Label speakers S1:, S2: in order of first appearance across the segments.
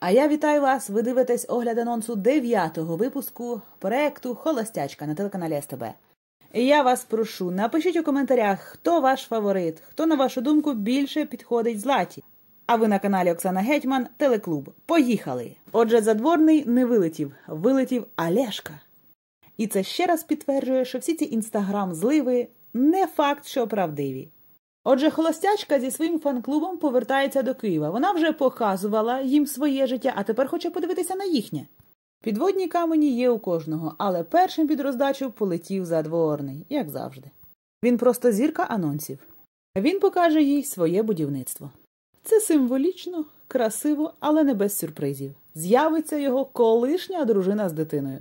S1: А я вітаю вас. Ви дивитесь огляд анонсу дев'ятого випуску проекту Холостячка на телеканалі СТБ. І я вас прошу, напишіть у коментарях, хто ваш фаворит, хто, на вашу думку, більше підходить златі. А ви на каналі Оксана Гетьман, Телеклуб. Поїхали! Отже, задворний не вилетів, вилетів Олешка. І це ще раз підтверджує, що всі ці інстаграм-зливи не факт, що правдиві. Отже, холостячка зі своїм фан-клубом повертається до Києва. Вона вже показувала їм своє життя, а тепер хоче подивитися на їхнє. Підводні камені є у кожного, але першим під роздачу полетів задворний, як завжди. Він просто зірка анонсів. Він покаже їй своє будівництво. Це символічно, красиво, але не без сюрпризів. З'явиться його колишня дружина з дитиною.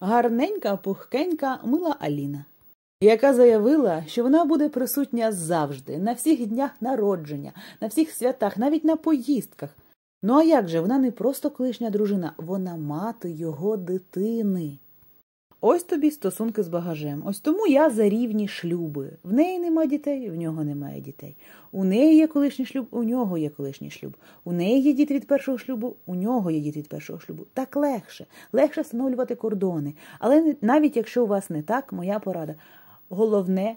S1: Гарненька, пухкенька, мила Аліна яка заявила, що вона буде присутня завжди, на всіх днях народження, на всіх святах, навіть на поїздках. Ну а як же вона не просто колишня дружина, вона мати його дитини. Ось тобі стосунки з багажем. Ось тому я за рівні шлюби. В неї нема дітей, в нього немає дітей. У неї є колишній шлюб, у нього є колишній шлюб. У неї є діти від першого шлюбу, у нього є діти від першого шлюбу. Так легше, легше встановлювати кордони. Але навіть якщо у вас не так, моя порада головне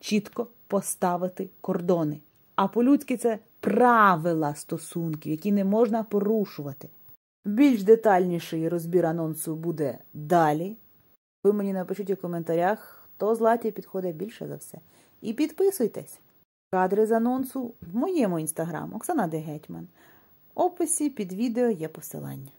S1: чітко поставити кордони. А по-людськи це правила стосунків, які не можна порушувати. Більш детальніший розбір анонсу буде далі. Ви мені напишіть у коментарях, хто з латі підходить більше за все. І підписуйтесь. Кадри з анонсу в моєму інстаграм Оксана Дегетьман. В описі під відео є посилання.